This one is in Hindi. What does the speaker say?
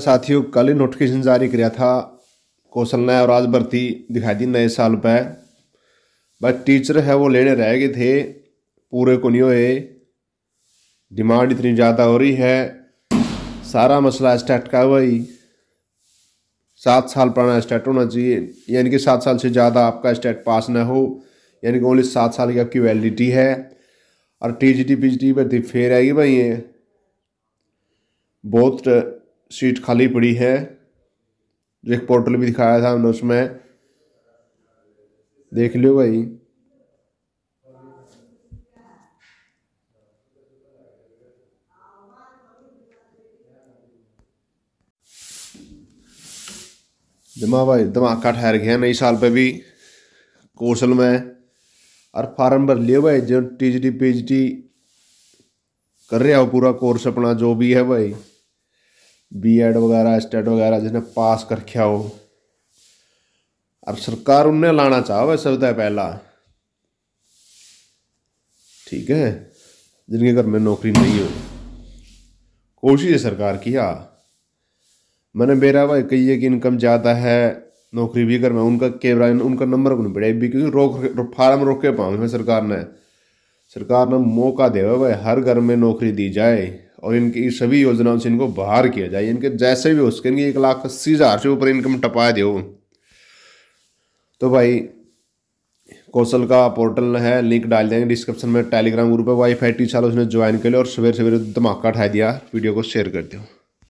साथियों कल ही नोटिफिकेशन जारी किया था कौशल ने और आज भर्ती दिखाई दी नए साल पर बस टीचर है वो लेने रह गए थे पूरे को नहीं हुए डिमांड इतनी ज़्यादा हो रही है सारा मसला स्टार्ट का भाई सात साल पुराना स्टेट होना चाहिए यानी कि सात साल से ज़्यादा आपका स्टेट पास ना हो यानी कि ओनली सात साल की आपकी वैलिडिटी है और T G T P G T भर्ती फेर आएगी भाई ये बहुत सीट खाली पड़ी है एक पोर्टल भी दिखाया था हमने उसमें देख लियो भाई दिमाग भाई धमाका ठहर गया नई साल पे भी कौशल में और फार्म भर लियो भाई जो T G T P G T कर रहा हो पूरा कोर्स अपना जो भी है भाई बी एड वगैरह स्टेट वगैरह जिसने पास कर रखा हो अब सरकार उन्हें लाना चाहो सबसे पहला ठीक है जिनके घर में नौकरी नहीं हो कोशिश है सरकार की हाँ मैंने मेरा भाई कही कि इनकम ज़्यादा है नौकरी भी घर में उनका कैमरा उनका नंबर को नहीं बढ़ाई भी क्योंकि रोक फार्म रोके के पाऊँ सरकार ने सरकार ने मौका दे भाई हर घर में नौकरी दी जाए और इनकी सभी योजनाओं से इनको बाहर किया जाए इनके जैसे भी हो सके इनकी एक लाख अस्सी हज़ार से ऊपर इनकम टपा दो तो भाई कौशल का पोर्टल है लिंक डाल देंगे डिस्क्रिप्शन में टेलीग्राम ग्रुप है वाईफाई टीचर उसने ज्वाइन कर लिया और सवेरे सवेरे धमाका उठा दिया वीडियो को शेयर कर दो